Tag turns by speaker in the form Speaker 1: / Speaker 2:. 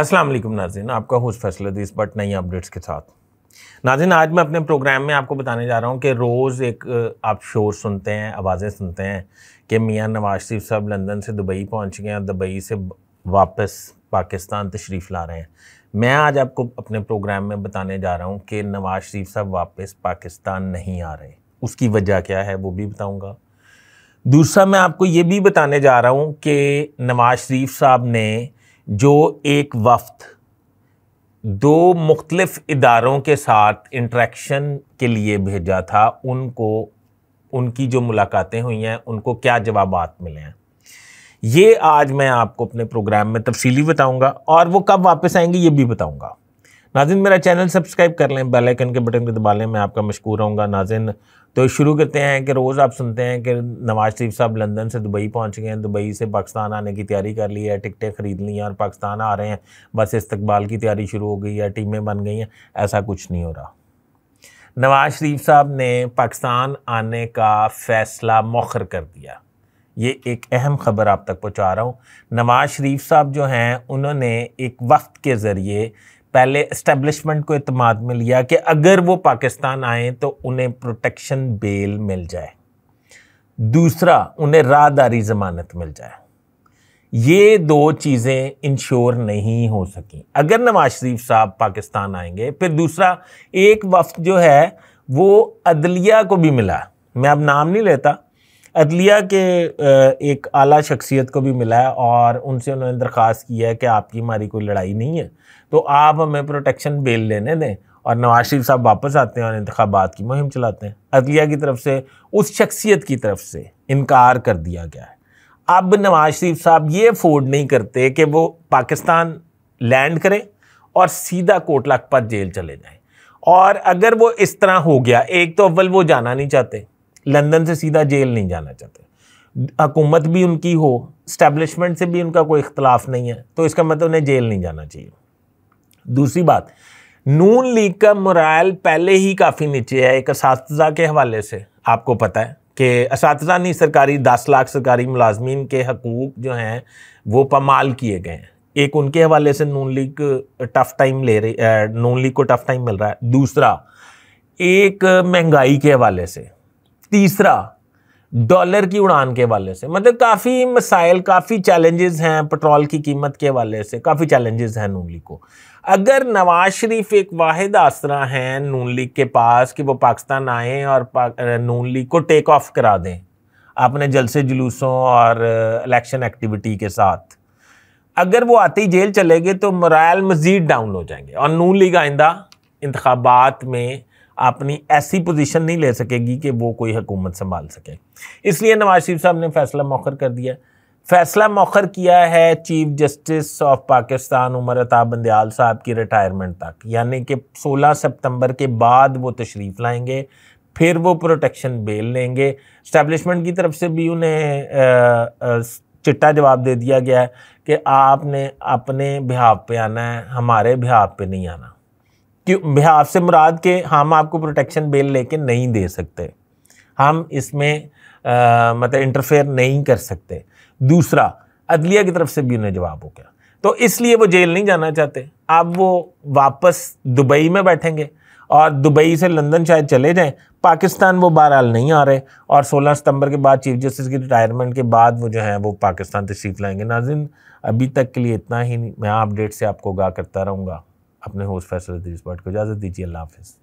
Speaker 1: अस्सलाम वालेकुम नाजिन आपका होस्ट फैसल इस बट नई अपडेट्स के साथ नाजिन आज मैं अपने प्रोग्राम में आपको बताने जा रहा हूँ कि रोज़ एक आप शोर सुनते हैं आवाज़ें सुनते हैं कि मियाँ नवाज शरीफ साहब लंदन से दुबई पहुँच गए और दुबई से वापस पाकिस्तान तशरीफ़ ला रहे हैं मैं आज आपको अपने प्रोग्राम में बताने जा रहा हूँ कि नवाज शरीफ साहब वापस पाकिस्तान नहीं आ रहे उसकी वजह क्या है वो भी बताऊँगा दूसरा मैं आपको ये भी बताने जा रहा हूँ कि नवाज शरीफ साहब ने जो एक वफ्त दो मुख्तलफ़ इदारों के साथ इंट्रैक्शन के लिए भेजा था उनको उनकी जो मुलाकातें हुई हैं उनको क्या जवाब मिले हैं ये आज मैं आपको अपने प्रोग्राम में तफसीली बताऊंगा और वो कब वापस आएंगे ये भी बताऊंगा नाजिन मेरा चैनल सब्सक्राइब कर लें बेल आइकन के बटन को दबा लें मैं आपका मशहूर रहूँगा नाजिन तो शुरू करते हैं कि रोज़ आप सुनते हैं कि नवाज शरीफ साहब लंदन से दुबई पहुंच गए हैं दुबई से पाकिस्तान आने की तैयारी कर ली है टिकटें ख़रीद ली हैं और पाकिस्तान आ रहे हैं बस इस्तकबाल की तैयारी शुरू हो गई है टीमें बन गई हैं ऐसा कुछ नहीं हो रहा नवाज शरीफ साहब ने पाकिस्तान आने का फ़ैसला मौखर कर दिया ये एक अहम ख़बर आप तक पहुंचा रहा हूं नवाज शरीफ साहब जो हैं उन्होंने एक वक्त के ज़रिए पहले इस्टेब्लिशमेंट को इतमाद में लिया कि अगर वो पाकिस्तान आए तो उन्हें प्रोटेक्शन बेल मिल जाए दूसरा उन्हें राहदारी ज़मानत मिल जाए ये दो चीज़ें इंश्योर नहीं हो सकी अगर नवाज शरीफ साहब पाकिस्तान आएंगे फिर दूसरा एक वफ्त जो है वो अदलिया को भी मिला मैं अब नाम नहीं लेता अदलिया के एक आला शख्सियत को भी मिला है और उनसे उन्होंने दरख्वास्त की है कि आपकी हमारी कोई लड़ाई नहीं है तो आप हमें प्रोटेक्शन बेल लेने दें और नवाज शरीफ साहब वापस आते हैं और इंतबात की मुहिम चलाते हैं अदलिया की तरफ से उस शख्सियत की तरफ से इनकार कर दिया गया है अब नवाज शरीफ साहब ये अफोर्ड नहीं करते कि वो पाकिस्तान लैंड करें और सीधा कोट जेल चले जाएँ और अगर वो इस तरह हो गया एक तो अव्वल वो जाना नहीं चाहते लंदन से सीधा जेल नहीं जाना चाहते हकूमत भी उनकी हो स्टैब्लिशमेंट से भी उनका कोई इख्तलाफ नहीं है तो इसका मतलब उन्हें जेल नहीं जाना चाहिए दूसरी बात नून लीग का मोरल पहले ही काफ़ी नीचे है एक इस के हवाले से आपको पता है कि इस नहीं सरकारी दस लाख सरकारी मुलाजमीन के हकूक जो हैं वो पमाल किए गए हैं एक उनके हवाले से नून लीग टफ टाइम ले रही नून लीग को टफ टाइम मिल रहा है दूसरा एक महंगाई के हवाले से तीसरा डॉलर की उड़ान के हवाले से मतलब काफ़ी मसाइल काफ़ी चैलेंजेस हैं पेट्रोल की कीमत के वाले से काफ़ी चैलेंजेस हैं नून लीग को अगर नवाज शरीफ एक वाद आसरा हैं नून लीग के पास कि वो पाकिस्तान आए और नून लीग को टेक ऑफ करा दें अपने जलसे जुलूसों और इलेक्शन एक्टिविटी के साथ अगर वो आते ही जेल चले गए तो मोरल मज़ीद डाउन हो जाएंगे और नून लीग आइंदा इंतबात में अपनी ऐसी पोजीशन नहीं ले सकेगी कि वो कोई हुकूमत संभाल सके इसलिए नवाज शरीफ साहब ने फैसला मौखर कर दिया फैसला मौखर किया है chief justice of Pakistan Umar Ata Bandial साहब की रिटायरमेंट तक यानी कि 16 सितंबर के बाद वो तशरीफ़ लाएंगे फिर वो प्रोटेक्शन बेल लेंगे स्टैब्लिशमेंट की तरफ से भी उन्हें चिट्टा जवाब दे दिया गया है कि आपने अपने बिहाव पे आना है हमारे बिहाव पे नहीं आना क्यों आपसे मुराद के हम आपको प्रोटेक्शन बेल लेके नहीं दे सकते हम इसमें आ, मतलब इंटरफेयर नहीं कर सकते दूसरा अदलिया की तरफ से भी उन्हें जवाब हो गया तो इसलिए वो जेल नहीं जाना चाहते अब वो वापस दुबई में बैठेंगे और दुबई से लंदन शायद चले जाएं पाकिस्तान वो बहरहाल नहीं आ रहे और 16 सितंबर के बाद चीफ जस्टिस की रिटायरमेंट के बाद वो जो है वो पाकिस्तान तशरीफ लाएंगे नाजिन अभी तक के लिए इतना ही मैं अपडेट से आपको उगा करता रहूँगा अपने होस्ट फैसल अदीस भट्ट को इजाज़त दीजिए अल्लाह हाफिज़